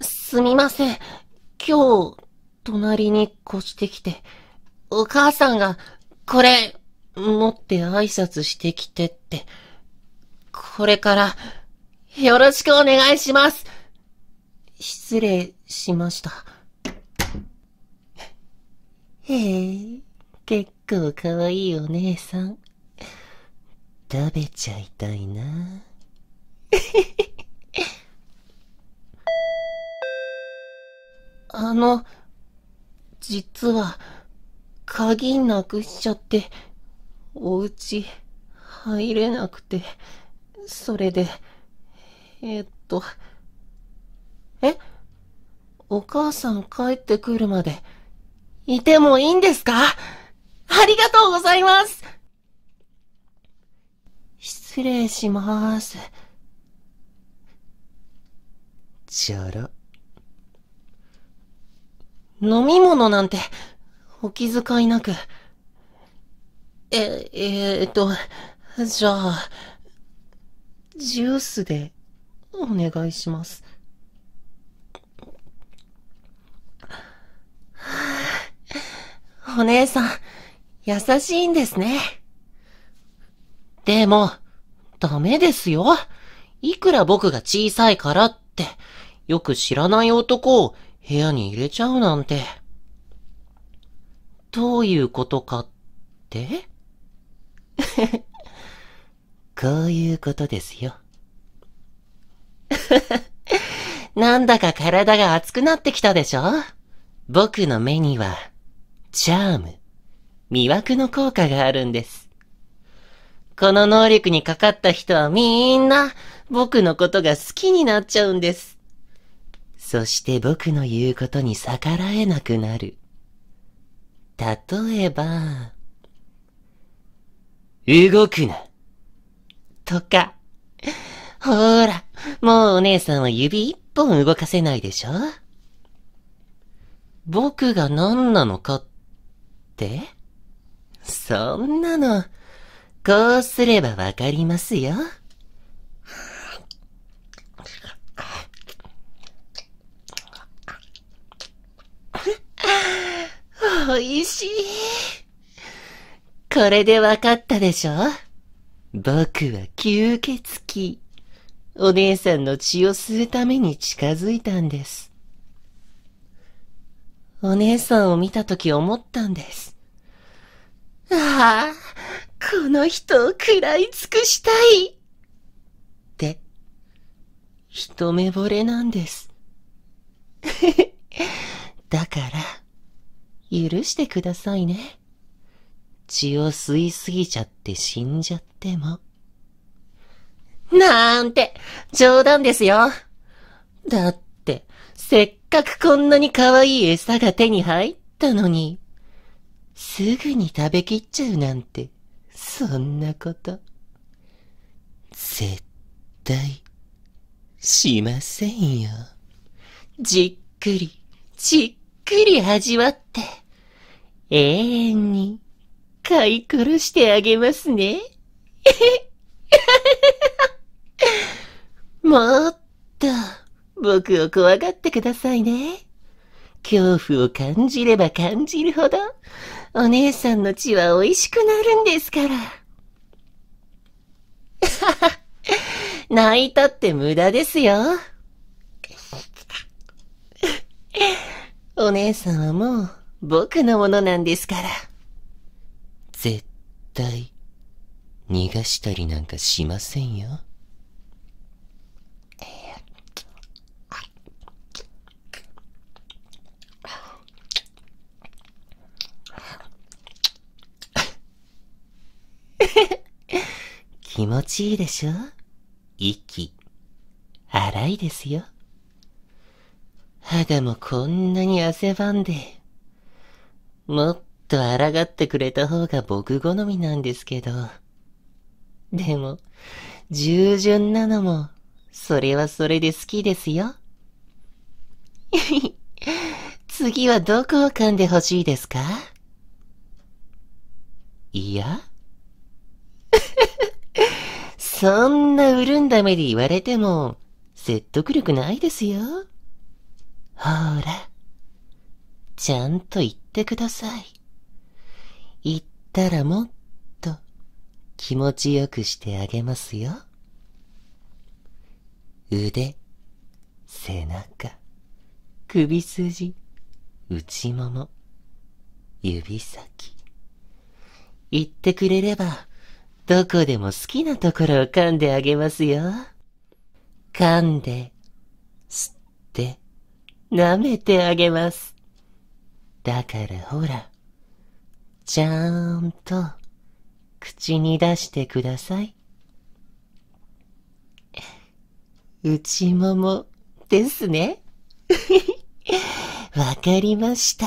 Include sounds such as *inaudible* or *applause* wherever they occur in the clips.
すみません。今日、隣に越してきて、お母さんが、これ、持って挨拶してきてって、これから、よろしくお願いします失礼しました。へえ、結構可愛いいお姉さん。食べちゃいたいな。あの、実は、鍵なくしちゃって、お家、入れなくて、それで、えー、っと、えお母さん帰ってくるまで、いてもいいんですかありがとうございます失礼します。ちょろ。飲み物なんて、お気遣いなく。え、えー、っと、じゃあ、ジュースで、お願いします。お姉さん、優しいんですね。でも、ダメですよ。いくら僕が小さいからって、よく知らない男を部屋に入れちゃうなんて。どういうことかって *laughs* こういうことですよ。*laughs* なんだか体が熱くなってきたでしょ僕の目には、チャーム、魅惑の効果があるんです。この能力にかかった人はみんな、僕のことが好きになっちゃうんです。そして僕の言うことに逆らえなくなる。例えば、動くな。とか、ほーら、もうお姉さんは指一本動かせないでしょ僕が何なのかってそんなの、こうすればわかりますよ。美味しい。これでわかったでしょ僕は吸血鬼。お姉さんの血を吸うために近づいたんです。お姉さんを見たとき思ったんです。ああ、この人を食らい尽くしたい。って、一目惚れなんです。*laughs* だから、許してくださいね。血を吸いすぎちゃって死んじゃっても。なんて、冗談ですよ。だって、せっかくこんなに可愛い餌が手に入ったのに、すぐに食べきっちゃうなんて、そんなこと。絶対、しませんよ。じっくり、じっくり味わって、永遠に飼い殺してあげますね。*laughs* もっと僕を怖がってくださいね。恐怖を感じれば感じるほど、お姉さんの血は美味しくなるんですから。*laughs* 泣いたって無駄ですよ。お姉さんはもう僕のものなんですから。絶対逃がしたりなんかしませんよ。*laughs* 気持ちいいでしょ息、荒いですよ。肌もこんなに汗ばんで。もっと抗ってくれた方が僕好みなんですけど。でも、従順なのも、それはそれで好きですよ。*laughs* 次はどこを噛んでほしいですかいや *laughs* そんな潤んだ目で言われても、説得力ないですよ。ほら、ちゃんと言ってください。言ったらもっと気持ちよくしてあげますよ。腕、背中、首筋、内もも、指先。言ってくれれば、どこでも好きなところを噛んであげますよ。噛んで、吸って、舐めてあげます。だからほら、ちゃーんと口に出してください。内ももですね。*laughs* わかりました。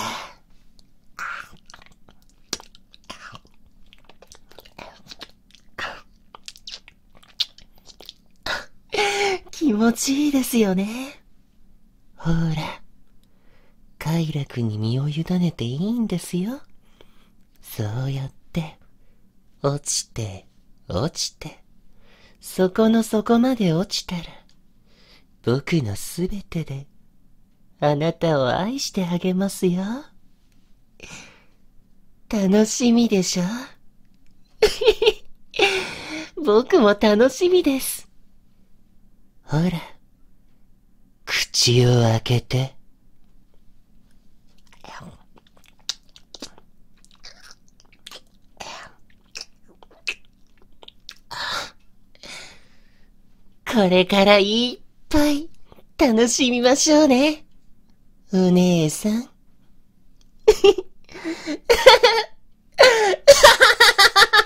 気持ちいいですよね。ほら。快楽に身を委ねていいんですよ。そうやって、落ちて、落ちて、そこの底まで落ちたら、僕のすべてで、あなたを愛してあげますよ。楽しみでしょ *laughs* 僕も楽しみです。ほら、口を開けて。これからいっぱい楽しみましょうね。お姉さん。*laughs*